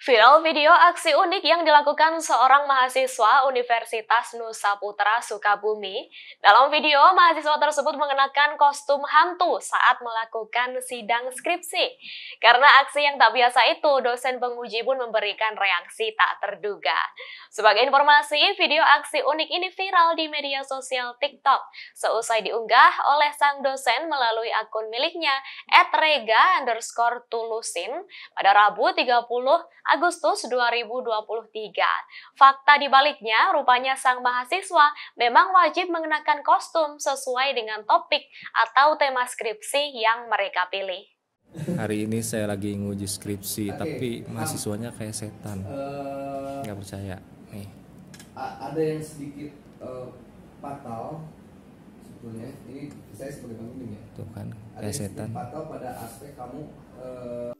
Viral video aksi unik yang dilakukan seorang mahasiswa Universitas Nusa Putra Sukabumi. Dalam video, mahasiswa tersebut mengenakan kostum hantu saat melakukan sidang skripsi. Karena aksi yang tak biasa itu, dosen penguji pun memberikan reaksi tak terduga. Sebagai informasi, video aksi unik ini viral di media sosial TikTok seusai diunggah oleh sang dosen melalui akun miliknya @rega_tulusin pada Rabu 30 Agustus 2023. Fakta dibaliknya, rupanya sang mahasiswa memang wajib mengenakan kostum sesuai dengan topik atau tema skripsi yang mereka pilih. Hari ini saya lagi nguji skripsi, okay. tapi nah. mahasiswanya kayak setan. Uh, Nggak percaya. Nih. Ada yang sedikit uh, fatal sebetulnya. Ini saya sebagai pembimbing ya. Tuh kan, kayak ada yang setan. Fatal pada aspek kamu. Uh,